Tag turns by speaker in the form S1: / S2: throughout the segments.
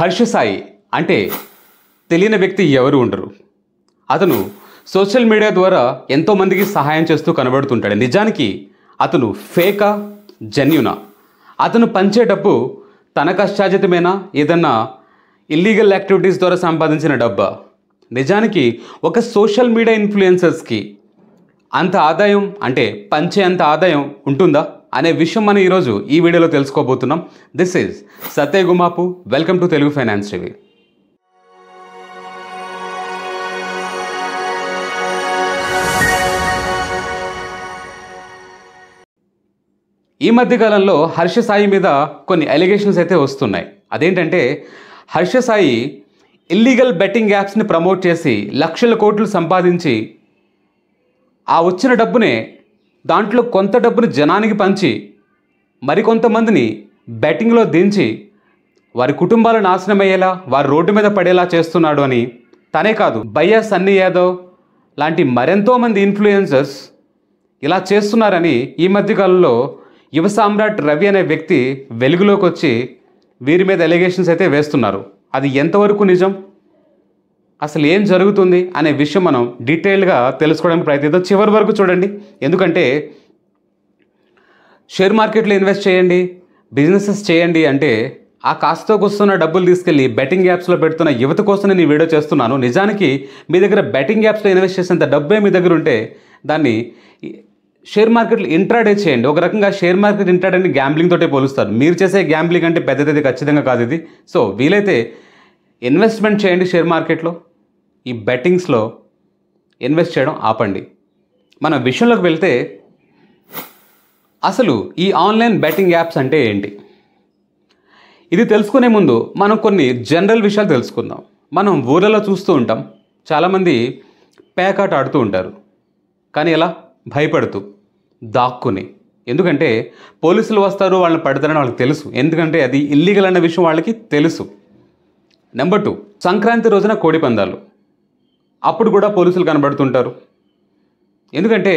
S1: హర్షసాయి అంటే తెలియని వ్యక్తి ఎవరు ఉండరు అతను సోషల్ మీడియా ద్వారా ఎంతోమందికి సహాయం చేస్తూ కనబడుతుంటాడు నిజానికి అతను ఫేకా జెన్యునా అతను పంచే డబ్బు తన కష్టాజితమైన ఏదన్నా ఇల్లీగల్ యాక్టివిటీస్ ద్వారా సంపాదించిన డబ్బా నిజానికి ఒక సోషల్ మీడియా ఇన్ఫ్లుయెన్సర్స్కి అంత ఆదాయం అంటే పంచే అంత ఆదాయం ఉంటుందా అనే విషయం మనం ఈరోజు ఈ వీడియోలో తెలుసుకోబోతున్నాం this is Satya Gumapu welcome to Telugu finance TV ఈ మధ్యకాలంలో హర్ష సాయి మీద కొన్ని ఎలిగేషన్స్ అయితే వస్తున్నాయి అదేంటంటే హర్ష సాయి ఇల్లీగల్ బెట్టింగ్ యాప్స్ని ప్రమోట్ చేసి లక్షల కోట్లు సంపాదించి ఆ వచ్చిన డబ్బునే దాంట్లో కొంత డబ్బును జనానికి పంచి మరికొంతమందిని బెట్టింగ్లో దించి వారి కుటుంబాలు నాశనమయ్యేలా వారి రోడ్డు మీద పడేలా చేస్తున్నాడు అని తనే కాదు బయ్యా సన్నీ యాదవ్ లాంటి మరెంతో మంది ఇన్ఫ్లుయెన్సర్స్ ఇలా చేస్తున్నారని ఈ మధ్యకాలంలో యువ సామ్రాట్ రవి అనే వ్యక్తి వెలుగులోకి వచ్చి వీరి మీద ఎలిగేషన్స్ అయితే వేస్తున్నారు అది ఎంతవరకు నిజం అసలు ఏం జరుగుతుంది అనే విషయం మనం డీటెయిల్గా తెలుసుకోవడానికి ప్రయత్నిద్దాం చివరి వరకు చూడండి ఎందుకంటే షేర్ మార్కెట్లో ఇన్వెస్ట్ చేయండి బిజినెసెస్ చేయండి అంటే ఆ కాస్తో కూస్తున్న డబ్బులు తీసుకెళ్ళి బెట్టింగ్ యాప్స్లో పెడుతున్న యువత కోసం నేను ఈ వీడియో చేస్తున్నాను నిజానికి మీ దగ్గర బెట్టింగ్ యాప్స్లో ఇన్వెస్ట్ చేసేంత డబ్బే మీ దగ్గర ఉంటే దాన్ని షేర్ మార్కెట్లో ఇంట్రాడే చేయండి ఒక రకంగా షేర్ మార్కెట్ ఇంట్రాడేని గ్యాంబ్లింగ్ తోటే పోలుస్తారు మీరు చేసే గ్యాంబ్లింగ్ అంటే పెద్దది ఖచ్చితంగా కాదు ఇది సో వీలైతే ఇన్వెస్ట్మెంట్ చేయండి షేర్ మార్కెట్లో ఈ బెట్టింగ్స్లో ఇన్వెస్ట్ చేయడం ఆపండి మన విషయంలోకి వెళ్తే అసలు ఈ ఆన్లైన్ బెట్టింగ్ యాప్స్ అంటే ఏంటి ఇది తెలుసుకునే ముందు మనం కొన్ని జనరల్ విషయాలు తెలుసుకుందాం మనం ఊర్లలో చూస్తూ ఉంటాం చాలామంది పేకాట ఆడుతూ ఉంటారు కానీ ఎలా భయపడుతూ దాక్కుని ఎందుకంటే పోలీసులు వస్తారు వాళ్ళని పడతారని వాళ్ళకి తెలుసు ఎందుకంటే అది ఇల్లీగల్ అన్న విషయం వాళ్ళకి తెలుసు నెంబర్ టూ సంక్రాంతి రోజున కోడి పందాలు అప్పుడు కూడా పోలీసులు కనబడుతుంటారు ఎందుకంటే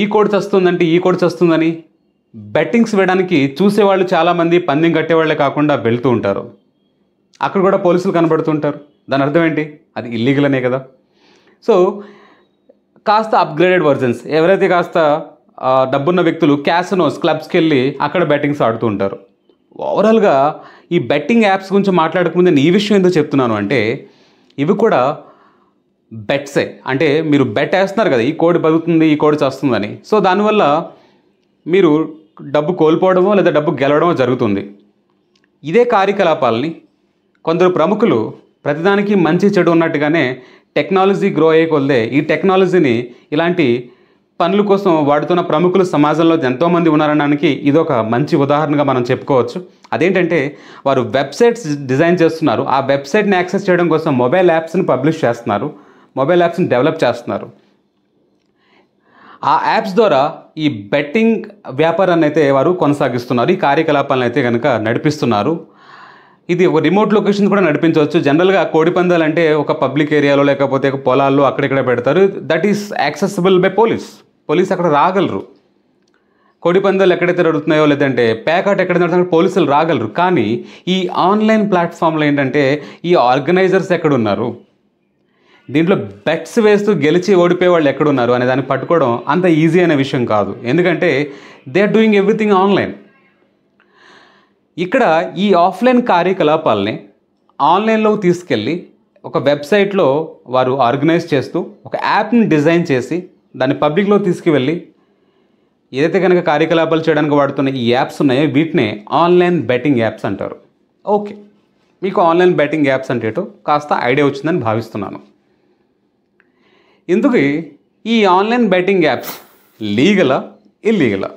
S1: ఈ కోడ్స్ చస్తుందంటే ఈ కోడ్స్ చస్తుందని బెట్టింగ్స్ వేయడానికి చూసేవాళ్ళు చాలామంది పందెం కట్టేవాళ్ళే కాకుండా వెళ్తూ ఉంటారు అక్కడ కూడా పోలీసులు కనబడుతుంటారు దాని అర్థం ఏంటి అది ఇల్లీగల్ అనే కదా సో కాస్త అప్గ్రేడెడ్ వర్జన్స్ ఎవరైతే కాస్త డబ్బున్న వ్యక్తులు క్యాసనోస్ క్లబ్స్కి వెళ్ళి అక్కడ బెట్టింగ్స్ ఆడుతూ ఉంటారు ఓవరాల్గా ఈ బెట్టింగ్ యాప్స్ గురించి మాట్లాడకముందు నేను ఈ విషయం ఎందుకు చెప్తున్నాను అంటే ఇవి కూడా బెట్సే అంటే మీరు బెట్ వేస్తున్నారు కదా ఈ కోడి బతుకుతుంది ఈ కోడి చేస్తుందని సో దానివల్ల మీరు డబ్బు కోల్పోవడమో లేదా డబ్బు గెలవడమో జరుగుతుంది ఇదే కార్యకలాపాలని కొందరు ప్రముఖులు ప్రతిదానికి మంచి చెడు ఉన్నట్టుగానే టెక్నాలజీ గ్రో అయ్యే కొలదే ఈ టెక్నాలజీని ఇలాంటి పనుల కోసం వాడుతున్న ప్రముఖులు సమాజంలో ఎంతోమంది ఉన్నారనడానికి ఇదొక మంచి ఉదాహరణగా మనం చెప్పుకోవచ్చు అదేంటంటే వారు వెబ్సైట్స్ డిజైన్ చేస్తున్నారు ఆ వెబ్సైట్ని యాక్సెస్ చేయడం కోసం మొబైల్ యాప్స్ని పబ్లిష్ చేస్తున్నారు మొబైల్ యాప్స్ని డెవలప్ చేస్తున్నారు ఆ యాప్స్ ద్వారా ఈ బెట్టింగ్ వ్యాపారాన్ని అయితే వారు కొనసాగిస్తున్నారు ఈ కార్యకలాపాలను అయితే కనుక నడిపిస్తున్నారు ఇది ఒక రిమోట్ లొకేషన్ కూడా నడిపించవచ్చు జనరల్గా కోడిపందాలు అంటే ఒక పబ్లిక్ ఏరియాలో లేకపోతే ఒక పొలాల్లో అక్కడిక్కడ పెడతారు that is accessible by police police అక్కడ రాగలరు కోడిపందాలు ఎక్కడైతే నడుతున్నాయో లేదంటే పేకాట్ ఎక్కడ నడుతున్నాయో పోలీసులు రాగలరు కానీ ఈ ఆన్లైన్ ప్లాట్ఫామ్లో ఏంటంటే ఈ ఆర్గనైజర్స్ ఎక్కడున్నారు దీంట్లో బెట్స్ వేస్తూ గెలిచి ఓడిపోయే వాళ్ళు ఎక్కడున్నారు అనే దాన్ని పట్టుకోవడం అంత ఈజీ అనే విషయం కాదు ఎందుకంటే they are doing everything online ఇక్కడ ఈ ఆఫ్లైన్ కార్యకలాపాలని ఆన్లైన్లో తీసుకెళ్ళి ఒక వెబ్సైట్లో వారు ఆర్గనైజ్ చేస్తూ ఒక యాప్ని డిజైన్ చేసి దాన్ని పబ్లిక్లో తీసుకువెళ్ళి ఏదైతే కనుక కార్యకలాపాలు చేయడానికి వాడుతున్న ఈ యాప్స్ ఉన్నాయో వీటినే ఆన్లైన్ బెట్టింగ్ యాప్స్ అంటారు ఓకే మీకు ఆన్లైన్ బెట్టింగ్ యాప్స్ అంటే కాస్త ఐడియా వచ్చిందని భావిస్తున్నాను ఇందుకు ఈ ఆన్లైన్ బెట్టింగ్ యాప్స్ లీగలా ఇల్లీగలా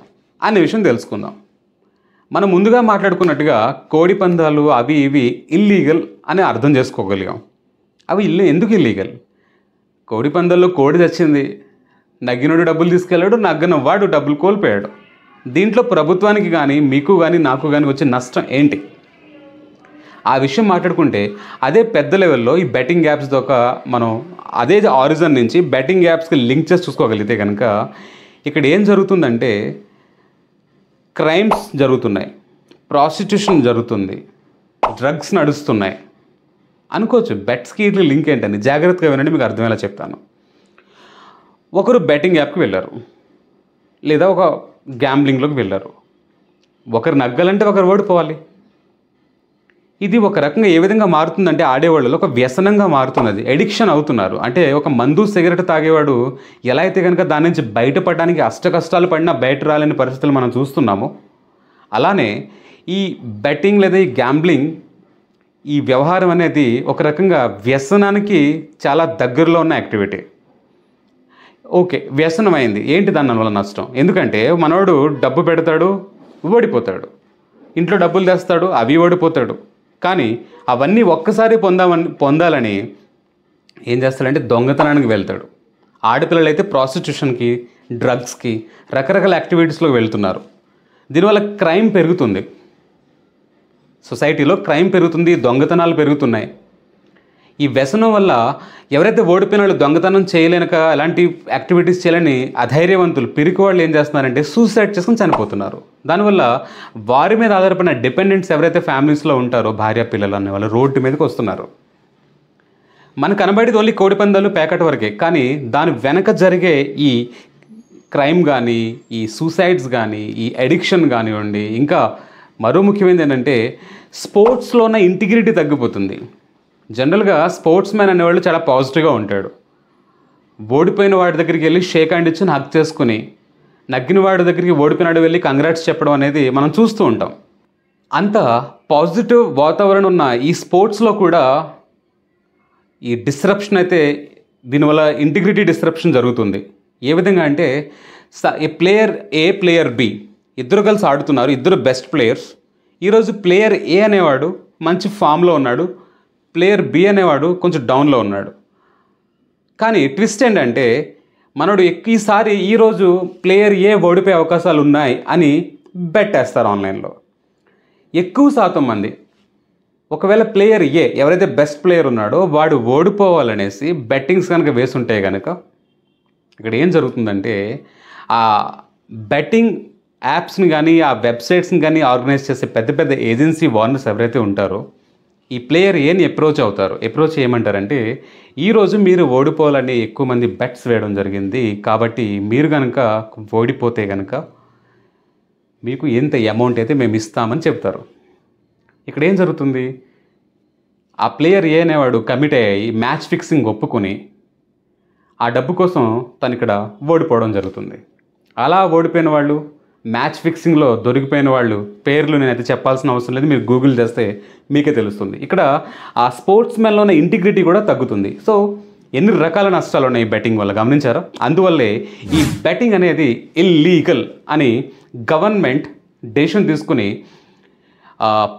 S1: అనే విషయం తెలుసుకుందాం మనం ముందుగా మాట్లాడుకున్నట్టుగా కోడి పందాలు అవి ఇవి ఇల్లీగల్ అని అర్థం చేసుకోగలిగాం అవి ఇల్లు ఎందుకు ఇల్లీగల్ కోడి పందాల్లో కోడి తెచ్చింది నగ్గినోడు డబ్బులు తీసుకెళ్ళాడు నగ్గిన వాడు డబ్బులు కోల్పోయాడు దీంట్లో ప్రభుత్వానికి కానీ మీకు కానీ నాకు కానీ వచ్చే నష్టం ఏంటి ఆ విషయం మాట్లాడుకుంటే అదే పెద్ద లెవెల్లో ఈ బెట్టింగ్ యాప్స్ దొక మనం అదే ఆరిజన్ నుంచి బెట్టింగ్ యాప్స్కి లింక్ చేసి చూసుకోగలిగితే కనుక ఇక్కడ ఏం జరుగుతుందంటే క్రైమ్స్ జరుగుతున్నాయి ప్రాసిక్యూషన్ జరుగుతుంది డ్రగ్స్ నడుస్తున్నాయి అనుకోవచ్చు బెట్స్కి ఇట్లా లింక్ ఏంటని జాగ్రత్తగా వినండి మీకు అర్థమయ్యేలా చెప్తాను ఒకరు బెట్టింగ్ యాప్కి వెళ్ళారు లేదా ఒక గ్యాంబ్లింగ్లోకి వెళ్ళారు ఒకరు నగ్గాలంటే ఒకరు ఓడిపోవాలి ఇది ఒక రకంగా ఏ విధంగా మారుతుందంటే ఆడేవాళ్ళు ఒక వ్యసనంగా మారుతున్నది ఎడిక్షన్ అవుతున్నారు అంటే ఒక మందు సిగరెట్ తాగేవాడు ఎలా అయితే కనుక దాని నుంచి బయటపడడానికి అష్ట కష్టాలు పడినా బయట రాలేని పరిస్థితులు మనం చూస్తున్నాము అలానే ఈ బెట్టింగ్ లేదా ఈ గ్యాంబ్లింగ్ ఈ వ్యవహారం అనేది ఒక రకంగా వ్యసనానికి చాలా దగ్గరలో ఉన్న యాక్టివిటీ ఓకే వ్యసనం అయింది ఏంటి దాని దానివల్ల నష్టం ఎందుకంటే మనవాడు డబ్బు పెడతాడు ఓడిపోతాడు ఇంట్లో డబ్బులు తెస్తాడు అవి ఓడిపోతాడు కానీ అవన్నీ ఒక్కసారి పొందామని పొందాలని ఏం చేస్తాడంటే దొంగతనానికి వెళ్తాడు ఆడపిల్లలు అయితే ప్రాస్టిట్యూషన్కి డ్రగ్స్కి రకరకాల యాక్టివిటీస్లోకి వెళ్తున్నారు దీనివల్ల క్రైమ్ పెరుగుతుంది సొసైటీలో క్రైమ్ పెరుగుతుంది దొంగతనాలు పెరుగుతున్నాయి ఈ వ్యసనం వల్ల ఎవరైతే ఓడిపోయిన వాళ్ళు దొంగతనం చేయలేనక అలాంటి యాక్టివిటీస్ చేయలేని అధైర్యవంతులు పిరికి వాళ్ళు ఏం చేస్తున్నారంటే సూసైడ్ చేసుకుని చనిపోతున్నారు దానివల్ల వారి మీద ఆధారపడిన డిపెండెంట్స్ ఎవరైతే ఫ్యామిలీస్లో ఉంటారో భార్య పిల్లలు అనే వాళ్ళు రోడ్డు మీదకి వస్తున్నారు మనకు కనబడేది ఓన్లీ కోడిపందాలు ప్యాకెట్ వరకే కానీ దాని వెనక జరిగే ఈ క్రైమ్ కానీ ఈ సూసైడ్స్ కానీ ఈ అడిక్షన్ కానివ్వండి ఇంకా మరో ముఖ్యమైనది ఏంటంటే స్పోర్ట్స్లో ఉన్న ఇంటిగ్రిటీ తగ్గిపోతుంది జనరల్గా స్పోర్ట్స్ మ్యాన్ అనేవాళ్ళు చాలా పాజిటివ్గా ఉంటాడు ఓడిపోయిన వాడి దగ్గరికి వెళ్ళి షేక్ హ్యాండ్ ఇచ్చి హక్ చేసుకుని నగ్గిన వాడి దగ్గరికి ఓడిపోయినాడు వెళ్ళి కంగ్రాట్స్ చెప్పడం అనేది మనం చూస్తూ ఉంటాం అంత పాజిటివ్ వాతావరణం ఉన్న ఈ స్పోర్ట్స్లో కూడా ఈ డిస్రప్షన్ అయితే దీనివల్ల ఇంటిగ్రిటీ డిస్రప్షన్ జరుగుతుంది ఏ విధంగా అంటే A player A player B ఇద్దరు కలిసి ఆడుతున్నారు ఇద్దరు బెస్ట్ ప్లేయర్స్ ఈరోజు ప్లేయర్ ఏ అనేవాడు మంచి ఫామ్లో ఉన్నాడు ప్లేయర్ బి అనేవాడు కొంచెం డౌన్లో ఉన్నాడు కానీ ట్విస్ట్ ఏంటంటే మనడు ఈసారి ఈరోజు ప్లేయర్ ఏ ఓడిపోయే అవకాశాలు ఉన్నాయి అని బెట్ వేస్తారు ఆన్లైన్లో ఎక్కువ శాతం మంది ఒకవేళ ప్లేయర్ ఏ ఎవరైతే బెస్ట్ ప్లేయర్ ఉన్నాడో వాడు ఓడిపోవాలనేసి బెట్టింగ్స్ కనుక వేసుంటే కనుక ఇక్కడ ఏం జరుగుతుందంటే ఆ బెట్టింగ్ యాప్స్ని కానీ ఆ వెబ్సైట్స్ని కానీ ఆర్గనైజ్ చేసే పెద్ద పెద్ద ఏజెన్సీ వార్నర్స్ ఎవరైతే ఉంటారో ఈ ప్లేయర్ ఏం అప్రోచ్ అవుతారు అప్రోచ్ ఏమంటారంటే ఈరోజు మీరు ఓడిపోవాలని ఎక్కువ మంది బెట్స్ వేయడం జరిగింది కాబట్టి మీరు కనుక ఓడిపోతే కనుక మీకు ఎంత అమౌంట్ అయితే మేము ఇస్తామని చెప్తారు ఇక్కడ ఏం జరుగుతుంది ఆ ప్లేయర్ ఏ అనేవాడు కమిట్ అయ్యి మ్యాచ్ ఫిక్సింగ్ ఒప్పుకొని ఆ డబ్బు కోసం తను ఇక్కడ ఓడిపోవడం జరుగుతుంది అలా ఓడిపోయిన వాళ్ళు మ్యాచ్ ఫిక్సింగ్లో దొరికిపోయిన వాళ్ళు పేర్లు నేనైతే చెప్పాల్సిన అవసరం లేదు మీరు గూగుల్ చేస్తే మీకే తెలుస్తుంది ఇక్కడ ఆ స్పోర్ట్స్ మెన్లో ఉన్న ఇంటిగ్రిటీ కూడా తగ్గుతుంది సో ఎన్ని రకాల నష్టాలు ఉన్నాయి బెట్టింగ్ వల్ల గమనించారా అందువల్లే ఈ బెట్టింగ్ అనేది ఇల్లీగల్ అని గవర్నమెంట్ డెసిషన్ తీసుకుని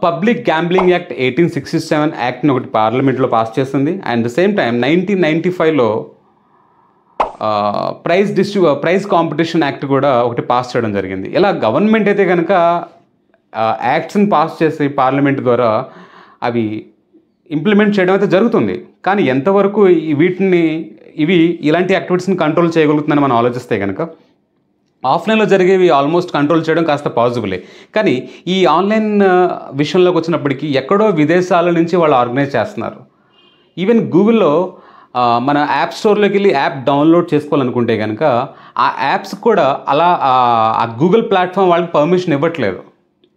S1: public gambling act eighteen sixty seven యాక్ట్ని ఒకటి పార్లమెంట్లో పాస్ చేస్తుంది and the same time nineteen ninety ఫైవ్లో ప్రైస్ డిస్ట్రి ప్రైస్ కాంపిటీషన్ యాక్ట్ కూడా ఒకటి పాస్ చేయడం జరిగింది ఇలా గవర్నమెంట్ అయితే కనుక యాక్ట్స్ని పాస్ చేసి పార్లమెంట్ ద్వారా అవి ఇంప్లిమెంట్ చేయడం అయితే జరుగుతుంది కానీ ఎంతవరకు వీటిని ఇవి ఇలాంటి యాక్టివిటీస్ని కంట్రోల్ చేయగలుగుతుందని మనం ఆలోచిస్తే కనుక ఆఫ్లైన్లో జరిగేవి ఆల్మోస్ట్ కంట్రోల్ చేయడం కాస్త పాజిబులే కానీ ఈ ఆన్లైన్ విషయంలోకి వచ్చినప్పటికీ ఎక్కడో విదేశాల నుంచి వాళ్ళు ఆర్గనైజ్ చేస్తున్నారు ఈవెన్ గూగుల్లో మన యాప్ స్టోర్లోకి వెళ్ళి యాప్ డౌన్లోడ్ చేసుకోవాలనుకుంటే కనుక ఆ యాప్స్ కూడా అలా ఆ గూగుల్ ప్లాట్ఫామ్ వాళ్ళకి పర్మిషన్ ఇవ్వట్లేదు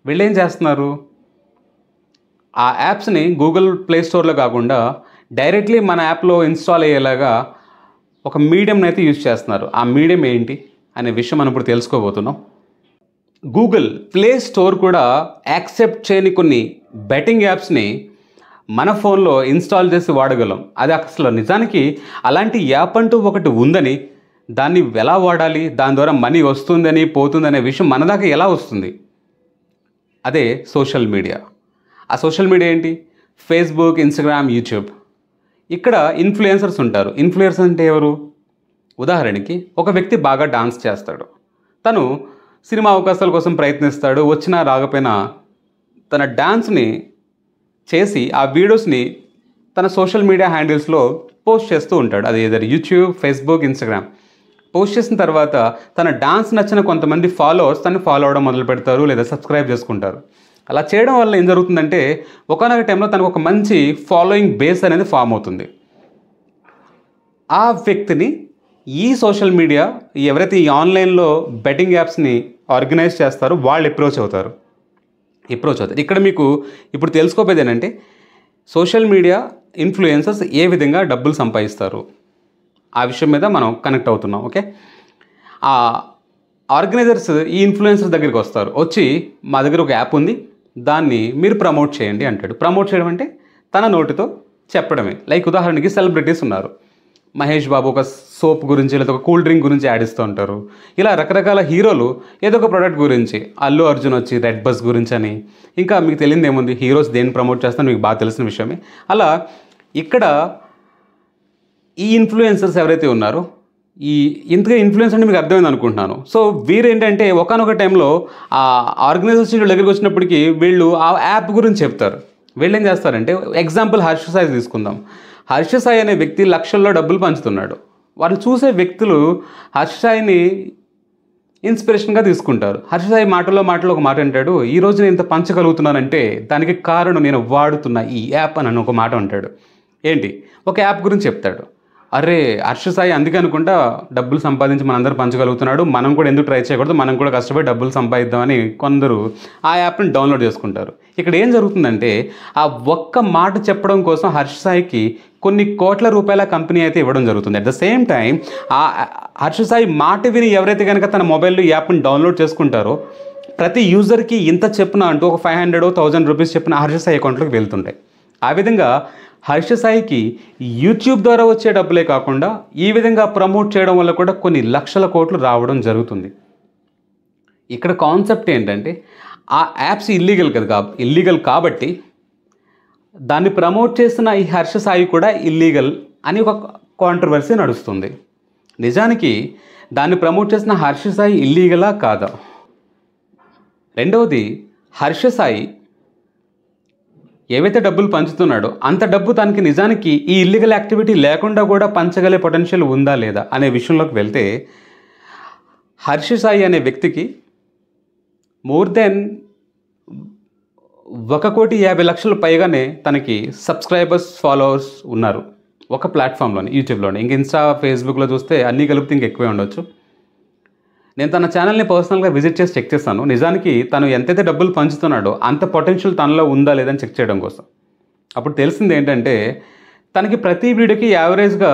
S1: వీళ్ళు ఏం చేస్తున్నారు ఆ యాప్స్ని గూగుల్ ప్లే స్టోర్లో కాకుండా డైరెక్ట్లీ మన యాప్లో ఇన్స్టాల్ అయ్యేలాగా ఒక మీడియంని అయితే యూజ్ చేస్తున్నారు ఆ మీడియం ఏంటి అనే విషయం మనం ఇప్పుడు తెలుసుకోబోతున్నాం గూగుల్ ప్లే స్టోర్ కూడా యాక్సెప్ట్ చేయని కొన్ని బెట్టింగ్ యాప్స్ని మన ఫోన్లో ఇన్స్టాల్ చేసి వాడగలం అది అసలు నిజానికి అలాంటి యాప్ అంటూ ఒకటి ఉందని దాన్ని ఎలా వాడాలి దాని ద్వారా మనీ వస్తుందని పోతుందనే విషయం మన దాకా ఎలా వస్తుంది అదే సోషల్ మీడియా ఆ సోషల్ మీడియా ఏంటి ఫేస్బుక్ ఇన్స్టాగ్రామ్ యూట్యూబ్ ఇక్కడ ఇన్ఫ్లుయెన్సర్స్ ఉంటారు ఇన్ఫ్లుయెన్సర్ అంటే ఎవరు ఉదాహరణకి ఒక వ్యక్తి బాగా డాన్స్ చేస్తాడు తను సినిమా అవకాశాల కోసం ప్రయత్నిస్తాడు వచ్చినా రాకపోయినా తన డాన్స్ని చేసి ఆ వీడియోస్ని తన సోషల్ మీడియా హ్యాండిల్స్లో పోస్ట్ చేస్తూ ఉంటాడు అది ఏదైనా యూట్యూబ్ ఫేస్బుక్ ఇన్స్టాగ్రామ్ పోస్ట్ చేసిన తర్వాత తన డాన్స్ నచ్చిన కొంతమంది ఫాలోవర్స్ తను ఫాలో అవడం మొదలు పెడతారు లేదా సబ్స్క్రైబ్ చేసుకుంటారు అలా చేయడం వల్ల ఏం జరుగుతుందంటే ఒకనొక టైంలో తనకు ఒక మంచి ఫాలోయింగ్ బేస్ అనేది ఫామ్ అవుతుంది ఆ వ్యక్తిని ఈ సోషల్ మీడియా ఎవరైతే ఈ ఆన్లైన్లో బెట్టింగ్ యాప్స్ని ఆర్గనైజ్ చేస్తారో వాళ్ళు అప్రోచ్ అవుతారు అప్రోచ్ అవుతుంది ఇక్కడ మీకు ఇప్పుడు తెలుసుకోపోయేది ఏంటంటే సోషల్ మీడియా ఇన్ఫ్లుయెన్సర్స్ ఏ విధంగా డబ్బులు సంపాదిస్తారు ఆ విషయం మీద మనం కనెక్ట్ అవుతున్నాం ఓకే ఆ ఆర్గనైజర్స్ ఈ ఇన్ఫ్లుయెన్సర్ దగ్గరికి వస్తారు వచ్చి మా దగ్గర ఒక యాప్ ఉంది దాన్ని మీరు ప్రమోట్ చేయండి అంటాడు ప్రమోట్ చేయడం అంటే తన నోటితో చెప్పడమే లైక్ ఉదాహరణకి సెలబ్రిటీస్ ఉన్నారు మహేష్ బాబు ఒక సోప్ గురించి లేదా ఒక కూల్ డ్రింక్ గురించి యాడ్ ఇస్తూ ఉంటారు ఇలా రకరకాల హీరోలు ఏదో ఒక ప్రోడక్ట్ గురించి అల్లు అర్జున్ వచ్చి రెడ్ బస్ గురించి అని ఇంకా మీకు తెలియదు ఏముంది హీరోస్ దేన్ని ప్రమోట్ చేస్తారో మీకు బాగా తెలిసిన విషయమే అలా ఇక్కడ ఈ ఇన్ఫ్లుయెన్సర్స్ ఎవరైతే ఉన్నారో ఈ ఇంతగా ఇన్ఫ్లుయెన్స్ అంటే మీకు అర్థమైంది అనుకుంటున్నాను సో వీరేంటంటే ఒకనొక టైంలో ఆ ఆర్గనైజేషన్ దగ్గరికి వచ్చినప్పటికీ వీళ్ళు ఆ యాప్ గురించి చెప్తారు వీళ్ళు ఏం చేస్తారంటే ఎగ్జాంపుల్ హర్ష సైజ్ తీసుకుందాం హర్ష సాయి అనే వ్యక్తి లక్షల్లో డబ్బులు పంచుతున్నాడు వారిని చూసే వ్యక్తులు హర్ష సాయిని ఇన్స్పిరేషన్గా తీసుకుంటారు హర్ష సాయి మాటలో మాటలో ఒక మాట అంటాడు ఈరోజు నేను ఇంత పంచగలుగుతున్నానంటే దానికి కారణం నేను వాడుతున్న ఈ యాప్ అని ఒక మాట అంటాడు ఏంటి ఒక యాప్ గురించి చెప్తాడు అరే హర్ష సాయి అందుకే అనుకుంటా డబ్బులు సంపాదించి మనందరూ పంచగలుగుతున్నాడు మనం కూడా ఎందుకు ట్రై చేయకూడదు మనం కూడా కష్టపడి డబ్బులు సంపాదిద్దామని కొందరు ఆ యాప్ని డౌన్లోడ్ చేసుకుంటారు ఇక్కడ ఏం జరుగుతుందంటే ఆ ఒక్క మాట చెప్పడం కోసం హర్ష సాయికి కొన్ని కోట్ల రూపాయల కంపెనీ అయితే ఇవ్వడం జరుగుతుంది అట్ ద సేమ్ టైం ఆ హర్ష సాయి మాట విని ఎవరైతే కనుక తన మొబైల్లో యాప్ని డౌన్లోడ్ చేసుకుంటారో ప్రతి యూజర్కి ఇంత చెప్పిన అంటూ ఒక ఫైవ్ హండ్రెడ్ థౌజండ్ రూపీస్ చెప్పిన హర్ష అకౌంట్లోకి వెళ్తుంటాయి ఆ విధంగా హర్ష సాయికి యూట్యూబ్ ద్వారా వచ్చే డబ్బులే కాకుండా ఈ విధంగా ప్రమోట్ చేయడం వల్ల కూడా కొన్ని లక్షల కోట్లు రావడం జరుగుతుంది ఇక్కడ కాన్సెప్ట్ ఏంటంటే ఆ యాప్స్ ఇల్లీగల్ కదా ఇల్లీగల్ కాబట్టి దాన్ని ప్రమోట్ చేసిన ఈ హర్ష సాయి కూడా ఇల్లీగల్ అని ఒక కాంట్రవర్సీ నడుస్తుంది నిజానికి దాన్ని ప్రమోట్ చేసిన హర్ష సాయి ఇల్లీగలా కాదా రెండవది హర్ష సాయి ఏవైతే డబ్బులు పంచుతున్నాడో అంత డబ్బు తనకి నిజానికి ఈ ఇల్లీగల్ యాక్టివిటీ లేకుండా కూడా పంచగలే పొటెన్షియల్ ఉందా లేదా అనే విషయంలోకి వెళ్తే హర్ష సాయి అనే వ్యక్తికి మోర్ దెన్ ఒక కోటి యాభై లక్షలు పైగానే తనకి సబ్స్క్రైబర్స్ ఫాలోవర్స్ ఉన్నారు ఒక ప్లాట్ఫామ్లోని యూట్యూబ్లోని ఇంక ఇన్స్టా ఫేస్బుక్లో చూస్తే అన్నీ కలిపితే ఇంక ఎక్కువే ఉండొచ్చు నేను తన ఛానల్ని పర్సనల్గా విజిట్ చేసి చెక్ చేస్తాను నిజానికి తను ఎంతైతే డబ్బులు పంచుతున్నాడో అంత పొటెన్షియల్ తనలో ఉందా లేదని చెక్ చేయడం కోసం అప్పుడు తెలిసింది ఏంటంటే తనకి ప్రతి వీడియోకి యావరేజ్గా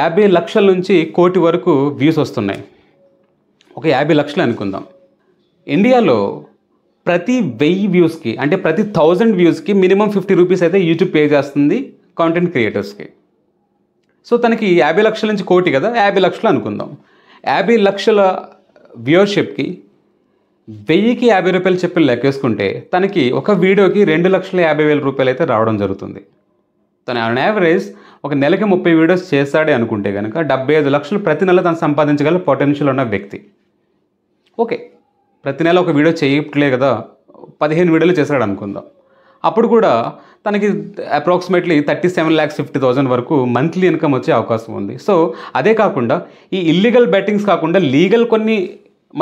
S1: యాభై లక్షల నుంచి కోటి వరకు వ్యూస్ వస్తున్నాయి ఒక యాభై లక్షలు అనుకుందాం ఇండియాలో ప్రతి వెయ్యి వ్యూస్కి అంటే ప్రతి థౌజండ్ వ్యూస్కి మినిమం ఫిఫ్టీ రూపీస్ అయితే యూట్యూబ్ పే చేస్తుంది కాంటెంట్ క్రియేటర్స్కి సో తనకి యాభై లక్షల నుంచి కోటి కదా యాభై లక్షలు అనుకుందాం యాభై లక్షల వ్యూర్షిప్కి వెయ్యికి యాభై రూపాయలు చెప్పి లెక్కేసుకుంటే తనకి ఒక వీడియోకి రెండు లక్షల యాభై వేల రూపాయలు అయితే రావడం జరుగుతుంది తను ఆన్ యావరేజ్ ఒక నెలకి ముప్పై వీడియోస్ చేస్తాడే అనుకుంటే కనుక డెబ్బై ఐదు లక్షలు ప్రతి నెల తను సంపాదించగల పొటెన్షియల్ ఉన్న వ్యక్తి ఓకే ప్రతి నెల ఒక వీడియో చేయట్లే కదా పదిహేను వీడియోలు చేశాడు అనుకుందాం అప్పుడు కూడా తనకి approximately thirty seven lakhs fifty thousand వరకు మంత్లీ ఇన్కమ్ వచ్చే అవకాశం ఉంది సో అదే కాకుండా ఈ ఇల్లీగల్ బెట్టింగ్స్ కాకుండా లీగల్ కొన్ని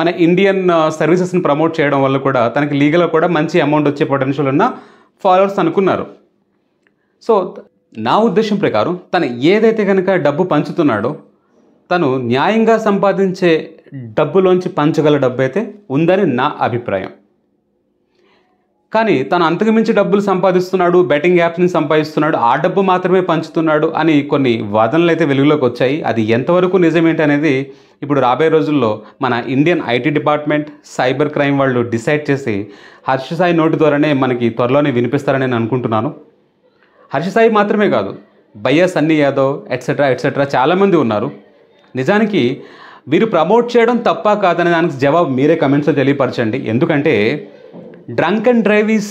S1: మన ఇండియన్ సర్వీసెస్ని ప్రమోట్ చేయడం వల్ల కూడా తనకి లీగల్గా కూడా మంచి అమౌంట్ వచ్చే పొటెన్షియల్ ఉన్న ఫాలోవర్స్ అనుకున్నారు సో నా ఉద్దేశం ప్రకారం తను ఏదైతే కనుక డబ్బు పంచుతున్నాడో తను న్యాయంగా సంపాదించే డబ్బులోంచి పంచగల డబ్బు అయితే ఉందని నా అభిప్రాయం కానీ తను అంతకుమించి డబ్బులు సంపాదిస్తున్నాడు బెట్టింగ్ యాప్స్ని సంపాదిస్తున్నాడు ఆ డబ్బు మాత్రమే పంచుతున్నాడు అని కొన్ని వాదనలు అయితే వెలుగులోకి వచ్చాయి అది ఎంతవరకు నిజమేంటి అనేది ఇప్పుడు రాబోయే రోజుల్లో మన Indian IT department cyber crime వాళ్ళు డిసైడ్ చేసి హర్ష సాయి ద్వారానే మనకి త్వరలోనే వినిపిస్తారని నేను అనుకుంటున్నాను హర్ష సాయి మాత్రమే కాదు బయ్యా సన్నీ యాదవ్ ఎట్సెట్రా ఎట్సెట్రా చాలామంది ఉన్నారు నిజానికి వీరు ప్రమోట్ చేయడం తప్ప కాదనే దానికి జవాబు మీరే కమెంట్స్లో తెలియపరచండి ఎందుకంటే drunk and drive is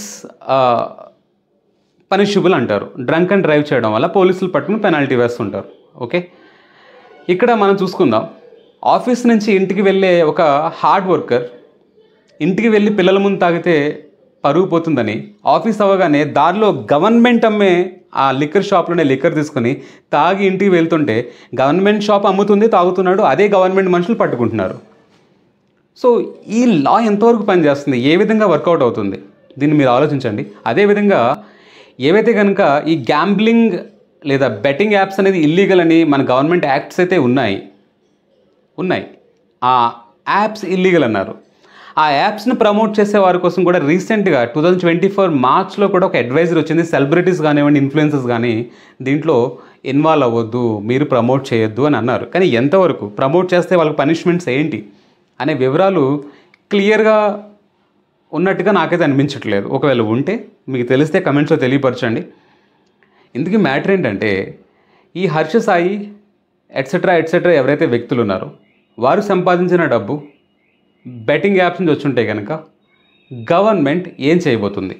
S1: punishable అంటారు డ్రంక్ అండ్ డ్రైవ్ చేయడం వల్ల పోలీసులు పట్టుకుని పెనాల్టీ వేస్తుంటారు ఓకే ఇక్కడ మనం చూసుకుందాం ఆఫీస్ నుంచి ఇంటికి వెళ్ళే ఒక హార్డ్ వర్కర్ ఇంటికి వెళ్ళి పిల్లల ముందు తాగితే పరుగు పోతుందని ఆఫీస్ అవ్వగానే దారిలో గవర్నమెంట్ అమ్మే ఆ లిక్కర్ షాప్లోనే లిక్కర్ తీసుకుని తాగి ఇంటికి వెళ్తుంటే గవర్నమెంట్ షాప్ అమ్ముతుంది తాగుతున్నాడు అదే గవర్నమెంట్ మనుషులు పట్టుకుంటున్నారు సో ఈ లా ఎంతవరకు పనిచేస్తుంది ఏ విధంగా వర్కౌట్ అవుతుంది దీన్ని మీరు ఆలోచించండి అదేవిధంగా ఏవైతే కనుక ఈ గ్యాంబ్లింగ్ లేదా బెట్టింగ్ యాప్స్ అనేది ఇల్లీగల్ అని మన గవర్నమెంట్ యాక్ట్స్ అయితే ఉన్నాయి ఉన్నాయి ఆ యాప్స్ ఇల్లీగల్ అన్నారు ఆ యాప్స్ని ప్రమోట్ చేసే వారి కోసం కూడా రీసెంట్గా టూ థౌజండ్ ట్వంటీ ఫోర్ మార్చ్లో కూడా ఒక అడ్వైజర్ వచ్చింది సెలబ్రిటీస్ కానివ్వండి ఇన్ఫ్లుయెన్సెస్ కానీ దీంట్లో ఇన్వాల్వ్ అవ్వద్దు మీరు ప్రమోట్ చేయొద్దు అని అన్నారు కానీ ఎంతవరకు ప్రమోట్ చేస్తే వాళ్ళకి పనిష్మెంట్స్ ఏంటి అనే వివరాలు క్లియర్గా ఉన్నట్టుగా నాకైతే అనిపించట్లేదు ఒకవేళ ఉంటే మీకు తెలిస్తే కమెంట్స్లో తెలియపరచండి ఇందుకు మ్యాటర్ ఏంటంటే ఈ హర్ష సాయి ఎట్సెట్రా ఎట్సెట్రా ఎవరైతే వ్యక్తులు ఉన్నారో వారు సంపాదించిన డబ్బు బెట్టింగ్ యాప్స్ నుంచి వచ్చుంటే కనుక గవర్నమెంట్ ఏం చేయబోతుంది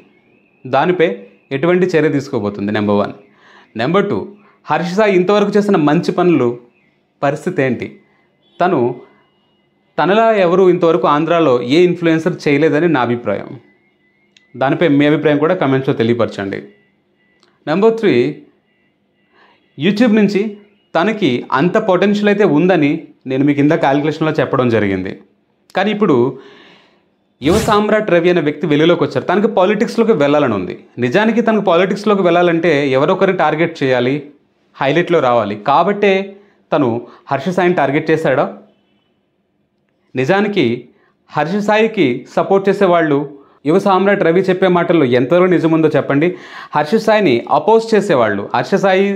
S1: దానిపై ఎటువంటి చర్య తీసుకోబోతుంది number one number two Sai ఇంతవరకు చేసిన మంచి పనులు పరిస్థితి ఏంటి తను తనలా ఎవరు ఇంతవరకు ఆంధ్రాలో ఏ ఇన్ఫ్లుయెన్సర్ చేయలేదని నా అభిప్రాయం దానిపై మీ అభిప్రాయం కూడా కమెంట్స్లో తెలియపరచండి నెంబర్ త్రీ యూట్యూబ్ నుంచి తనకి అంత పొటెన్షియల్ అయితే ఉందని నేను మీకు ఇంత క్యాలిక్యులేషన్లో చెప్పడం జరిగింది కానీ ఇప్పుడు యువ సామ్రాట్ రవి అనే వ్యక్తి వెలుగులోకి వచ్చారు తనకు పాలిటిక్స్లోకి వెళ్ళాలని ఉంది నిజానికి తనకు పాలిటిక్స్లోకి వెళ్ళాలంటే ఎవరొకరిని టార్గెట్ చేయాలి హైలైట్లో రావాలి కాబట్టే తను హర్ష సాయిని టార్గెట్ చేశాడా నిజానికి హర్ష సాయికి సపోర్ట్ చేసేవాళ్ళు యువ సామ్రాట్ రవి చెప్పే మాటల్లో ఎంతవరకు నిజముందో చెప్పండి హర్ష సాయిని అపోజ్ చేసేవాళ్ళు హర్ష సాయి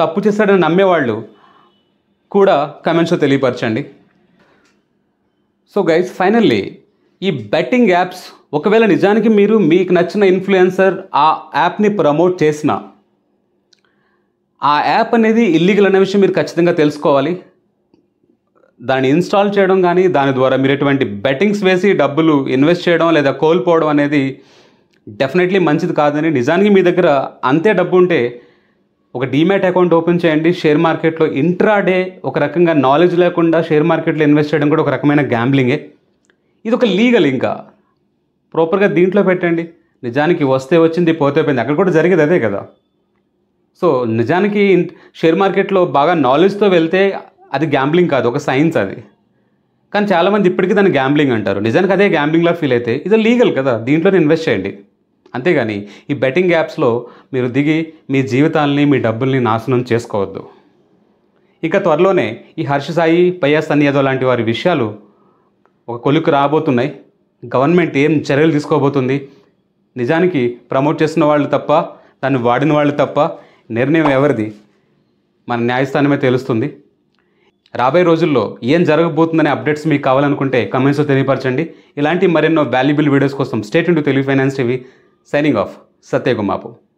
S1: తప్పు చేశాడని నమ్మేవాళ్ళు కూడా కమెంట్స్లో తెలియపరచండి సో గైస్ ఫైనల్లీ ఈ బెట్టింగ్ యాప్స్ ఒకవేళ నిజానికి మీరు మీకు నచ్చిన ఇన్ఫ్లుయెన్సర్ ఆ యాప్ని ప్రమోట్ చేసిన ఆ యాప్ అనేది ఇల్లీగల్ అనే విషయం మీరు ఖచ్చితంగా తెలుసుకోవాలి దాన్ని ఇన్స్టాల్ చేయడం కానీ దాని ద్వారా మీరు ఎటువంటి బెట్టింగ్స్ వేసి డబ్బులు ఇన్వెస్ట్ చేయడం లేదా కోల్పోవడం అనేది డెఫినెట్లీ మంచిది కాదని నిజానికి మీ దగ్గర అంతే డబ్బు ఉంటే ఒక డీమ్యాట్ అకౌంట్ ఓపెన్ చేయండి షేర్ మార్కెట్లో ఇంట్రాడే ఒక రకంగా నాలెడ్జ్ లేకుండా షేర్ మార్కెట్లో ఇన్వెస్ట్ చేయడం కూడా ఒక రకమైన గ్యాంబ్లింగే ఇది ఒక లీగల్ ఇంకా ప్రాపర్గా దీంట్లో పెట్టండి నిజానికి వస్తే వచ్చింది పోతే పోయింది అక్కడ కూడా జరిగేది అదే కదా సో నిజానికి షేర్ మార్కెట్లో బాగా నాలెడ్జ్తో వెళ్తే అది గ్యాంబ్లింగ్ కాదు ఒక సైన్స్ అది కానీ చాలామంది ఇప్పటికీ దాన్ని గ్యాంబ్లింగ్ అంటారు నిజానికి అదే గ్యాంబ్లింగ్లా ఫీల్ అయితే ఇది లీగల్ కదా దీంట్లోనే ఇన్వెస్ట్ చేయండి అంతేగాని ఈ బెట్టింగ్ యాప్స్లో మీరు దిగి మీ జీవితాల్ని మీ డబ్బుల్ని నాశనం చేసుకోవద్దు ఇక త్వరలోనే ఈ హర్ష సాయి పైఎస్ సన్యాదో లాంటి వారి విషయాలు ఒక కొలుకు రాబోతున్నాయి గవర్నమెంట్ ఏం చర్యలు తీసుకోబోతుంది నిజానికి ప్రమోట్ చేసిన వాళ్ళు తప్ప దాన్ని వాడిన వాళ్ళు తప్ప నిర్ణయం ఎవరిది మన న్యాయస్థానమే తెలుస్తుంది రాబోయే రోజుల్లో ఏం జరగబోతుందనే అప్డేట్స్ మీకు కావాలనుకుంటే కమెంట్స్లో తెలియపరచండి ఇలాంటి మరెన్నో వాల్యుబుల్ వీడియోస్ కోసం stay tuned to Telugu finance TV signing off Satya गुमापू